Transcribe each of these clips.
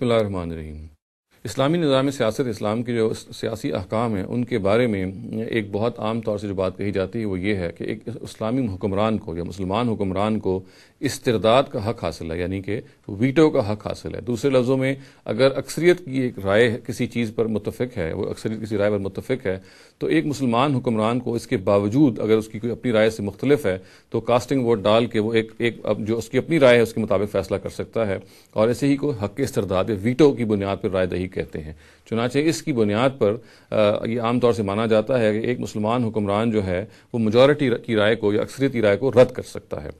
रहीम इस्लामी निज़ाम सियासत इस्लाम के जो सियासी अहकाम हैं उनके बारे में एक बहुत आम तौर से जो बात कही जाती है वो ये है कि एक इस्लामी हुक्मरान को या मुसलमान हुक्मरान को इस्तरदाद का हक हासिल है यानी कि वीटो का हक हासिल है दूसरे लफ्ज़ों में अगर अक्सरियत की एक राय किसी चीज़ पर मुतफ़ है वो अक्सरियत किसी राय पर मुतफ़ है तो एक मुसलमान हुक्मरान को इसके बावजूद अगर उसकी कोई अपनी राय से मुख्तलिफ है तो कास्टिंग वोट डाल के वो एक एक अब जो उसकी अपनी राय है उसके मुताबिक फ़ैसला कर सकता है और ऐसे ही कोई हक इस्तरदाद या वीटो की बुनियाद पर रायदही कहते हैं चुनाचे इसकी बुनियाद पर ये आमतौर से माना जाता है कि एक मुसलमान हुक्मरान जो है वो मजॉरिटी की राय को या अक्सरियती राय को रद्द कर सकता है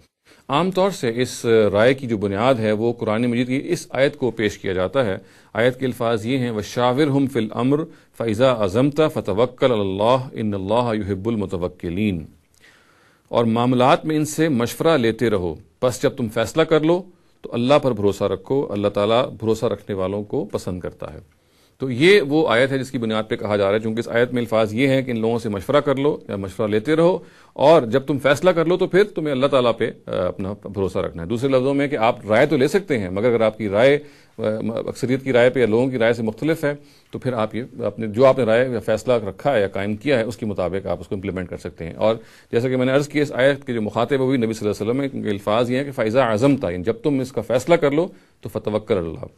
आम तौर से इस राय की जो बुनियाद है वो कुरान मजीद की इस आयत को पेश किया जाता है आयत के अल्फाज ये हैं व शाविर हम फिल अमर फ़ैज़ा अज़मता फ़तवक्ल अल्लाहब्बुलमतवक्लिन और मामलात में इनसे मशवरा लेते रहो बस जब तुम फैसला कर लो तो अल्लाह पर भरोसा रखो अल्लाह ताला भरोसा रखने वालों को पसंद करता है तो ये वो आयत है जिसकी बुनियाद पर कहा जा रहा है चूंकि इस आयत में अल्फाज ये हैं कि इन लोगों से मशवरा कर लो या मशवरा लेते रहो और जब तुम फैसला कर लो तो फिर तुम्हें अल्लाह ताला पे अपना भरोसा रखना है दूसरे लफ्ज़ों में कि आप राय तो ले सकते हैं मगर अगर आपकी राय अक्सरियत की राय पे या लोगों की राय से मुख्तलिफ है तो फिर आप ये अपने जो आपने राय या फैसला रखा है या कायम किया है उसके मुताबिक आप उसको इम्प्लीमेंट कर सकते हैं और जैसा कि मैंने अर्ज़ किया इस आयत के जो मुखातिब हुई नबी वसल्लम के अल्फाज ये हैं कि फ़ैज़ा आज़म था जब तुम इसका फैसला कर लो तो फतवक्कर अल्लाह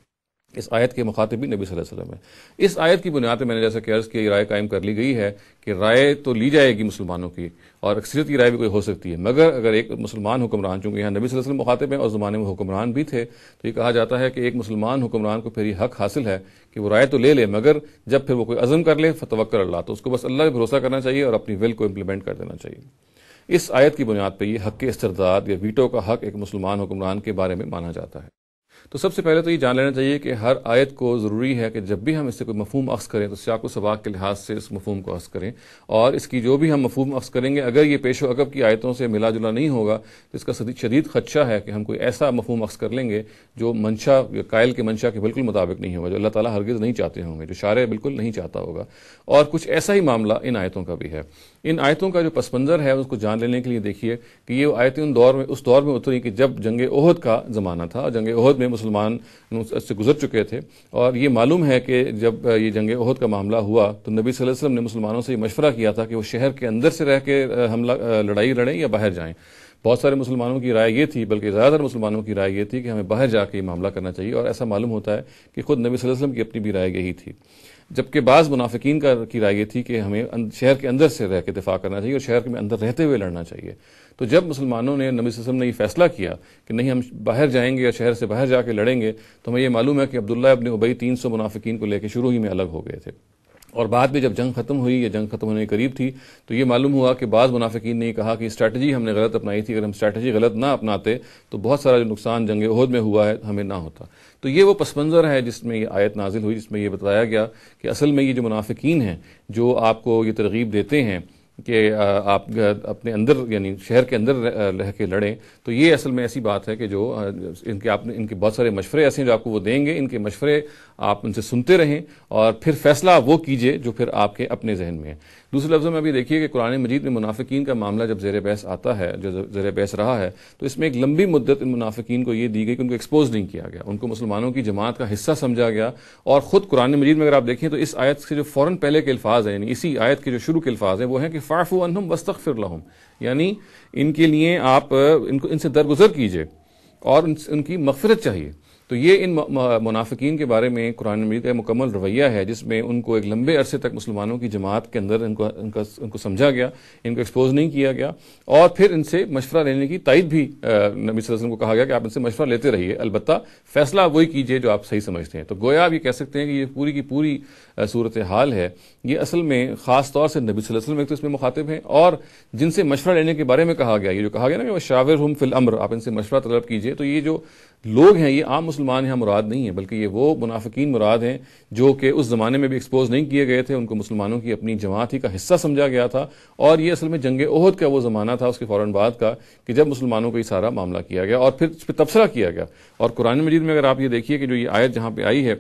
इस आयत के भी नबी वसल्लम है इस आयत की बुनियाद पर मैंने जैसा कि अर्ज़ की राय कायम कर ली गई है कि राय तो ली जाएगी मुसलमानों की और अक्सरियत की राय भी कोई हो सकती है मगर अगर एक मुसलमान हुक्मरान चूंकि यहाँ नबी वसल्लम मुखातिब है और ज़माने में हुक्मरान भी थे तो ये कहा जाता है कि एक मुसलमान हुक्मरान को फिर ये हक हासिल है कि वो राय तो ले ले मगर जब फिर वो कोई अज़म कर ले फतवक्कर अल्लाह तो उसको बस अल्लाह पर भरोसा करना चाहिए और अपनी विल को इम्प्लीमेंट कर देना चाहिए इस आयत की बुनियाद पर यह हक के इसरदाद या वीटो का हक एक मुसलमान हुक्मरान के बारे में माना जाता है तो सबसे पहले तो ये जान लेना चाहिए कि हर आयत को ज़रूरी है कि जब भी हम इससे कोई मफहम अक्स करें तो सियाको सबाक के लिहाज से इस मफहम को अक्स करें और इसकी जो भी हम मफहम अक्स करेंगे अगर ये पेशो अकब की आयतों से मिला जुला नहीं होगा तो इसका शदीद खदशा है कि हम कोई ऐसा मफहम अक्स कर लेंगे जो मंशा कायल के मंशा के बिल्कुल मुताबिक नहीं होगा जो अल्लाह ताली हरगज़ नहीं चाहते होंगे जो शार बिल्कुल नहीं चाहता होगा और कुछ ऐसा ही मामला इन आयतों का भी है इन आयतों का जो पसमंजर है उसको जान लेने के लिए देखिए कि ये आयतें उन दौर में उस दौर में उतरी कि जब जंग ओहद का ज़माना था जंग ओहद में मुसलमान से गुजर चुके थे और ये मालूम है कि जब ये जंग अहद का मामला हुआ तो नबी वसल्लम ने मुसलमानों से ये मशवरा किया था कि वो शहर के अंदर से रह के हमला लड़ाई लड़ें या बाहर जाएँ बहुत सारे मुसलमानों की राय ये थी बल्कि ज़्यादातर मुसलमानों की राय ये थी कि हमें बाहर जाके ये मामला करना चाहिए और ऐसा मालूम होता है कि खुद नबी वसल्लम की अपनी भी राय यही थी जबकि बाज़ मुनाफिकीन का की राय ये थी कि हमें अं-, शहर के अंदर से रह के दिफा करना चाहिए और शहर के अंदर रहते हुए लड़ना चाहिए तो जब मुसलमानों ने नबी वसम ने यह फैसला किया कि नहीं हम बाहर जाएंगे या शहर से बाहर जाके लड़ेंगे तो हमें यह मालूम है कि अब्दुल्ला अपने उबई तीन सौ मुनाफिकीन को लेकर शुरू ही में अलग हो गए थे और बाद में जब जंग खत्म हुई या जंग खत्म होने के करीब थी तो ये मालूम हुआ कि बाज़ मुनाफिकीन ने कहा कि स्ट्रेटजी हमने गलत अपनाई थी अगर हम स्ट्रैटी गलत ना अपनाते तो बहुत सारा जो नुकसान जंग उहद में हुआ है हमें ना होता तो ये वो पस मंज़र है जिसमें ये आयत नाजिल हुई जिसमें यह बताया गया कि असल में ये जो मुनाफिकीन हैं जो आपको ये तरगीब देते हैं कि आप अपने अंदर यानी शहर के अंदर रह के लड़ें तो ये असल में ऐसी बात है कि जो इनके आप इनके बहुत सारे मशवरे ऐसे हैं जो आपको वो देंगे इनके मशवरे आप उनसे सुनते रहें और फिर फैसला वो कीजिए जो फिर आपके अपने जहन में है दूसरे लफ्ज़ों में अभी देखिए कि कुरान मजीद में मुनाफिकीन का मामला जब जेर बहस आता है जो जेर बहस रहा है तो इसमें एक लंबी मुद्दत इन मुनाफिकीन को ये दी गई कि उनको एक्सपोज नहीं किया गया उनको मुसलमानों की जमात का हिस्सा समझा गया और ख़ुद कुरान मजीद में अगर आप देखें तो इस आयत से जो फ़ौरन पहले के अल्फाज हैं यानी इसी आयत के जो शुरू के अल्फाज हैं वो हैं कि फ़ाफ़ू अनहम वस्तफ़िर लहम यानी इनके लिए आप इनको इनसे दरगुजर कीजिए और उनकी मफफरत चाहिए तो ये इन मुनाफिकीन के बारे में कुरान मजीद का मुकम्मल रवैया है जिसमें उनको एक लंबे अरसे तक मुसलमानों की जमात के अंदर इनको उनका उनको समझा गया इनको एक्सपोज नहीं किया गया और फिर इनसे मशवरा लेने की तायद भी नबी वसल्लम को कहा गया कि आप इनसे मशवरा लेते रहिए अलबत् फैसला वही कीजिए जो आप सही समझते हैं तो गोया आप ये कह सकते हैं कि ये पूरी की पूरी सूरत हाल है ये असल में ख़ास तौर से नबी वसल्लम एक तो इसमें मुखातिब हैं और जिनसे मशवरा लेने के बारे में कहा गया ये जो कहा गया ना कि वह शाविर हम फिल अम्र आप इनसे मशवरा तलब कीजिए तो ये जो लोग हैं ये आम मुस्लिम मुसलमान यहाँ मुराद नहीं है बल्कि ये वो मुनाफिकीन मुराद हैं जो कि उस ज़माने में भी एक्सपोज नहीं किए गए थे उनको मुसलमानों की अपनी जमात ही का हिस्सा समझा गया था और ये असल में जंग ओहद का वो ज़माना था उसके फौरन बाद का कि जब मुसलमानों को ही सारा मामला किया गया और फिर उस पर तबसरा किया गया और कुरान मजीद में अगर आप ये देखिए कि जो ये आयत जहाँ पर आई है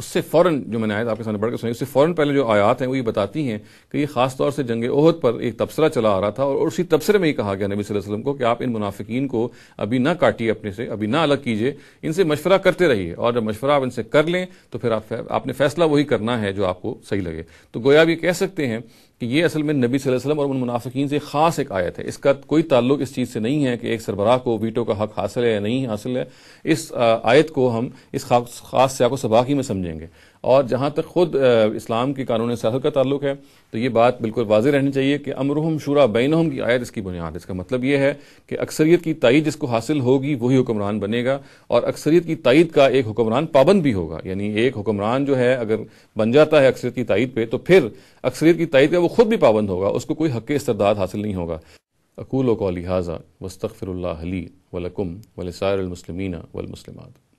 उससे फ़ौरन जो मैंने आयत आपके सामने बढ़कर सुनाई उससे फ़ौरन पहले जो आयात हैं वो ये बताती हैं कि ये ख़ास तौर से जंग ओहद पर एक तबसरा चला आ रहा था और उसी तबसरे में ही कहा गया नबी वसल्लम को कि आप इन मुनाफिकीन को अभी ना काटिए अपने से अभी ना अलग कीजिए इनसे मशवरा करते रहिए और जब मशवरा आप इनसे कर लें तो फिर आप आपने फैसला वही करना है जो आपको सही लगे तो गोया भी कह सकते हैं कि ये असल में नबी वसल्लम और उन मुनाफिकीन से खास एक आयत है इसका कोई ताल्लुक इस चीज़ से नहीं है कि एक सरबराह को वीटो का हक हासिल है या नहीं हासिल है इस आयत को हम इस खास, खास सबाकी में समझेंगे और जहाँ तक खुद इस्लाम के कानून सहल का ताल्लुक है तो ये बात बिल्कुल वाजह रहनी चाहिए कि अमरुहम शुरा बैनहम की आयत इसकी बुनियाद इसका मतलब यह है कि अक्सरियत की तइद जिसको हासिल होगी वही हुक्मरान बनेगा और अक्सरियत की तइद का एक हुक्मरान पाबंद भी होगा यानी एक हुक्मरान जो है अगर बन जाता है अक्सरियत की तइद पर तो फिर अक्सरियत की तइद का वो खुद भी पाबंद होगा उसको कोई हक इस्तरदाद हासिल नहीं होगा अकूल को लिहाजा वस्तफ़िर हली वलकुम वलसारमसलमिन वलमसलमत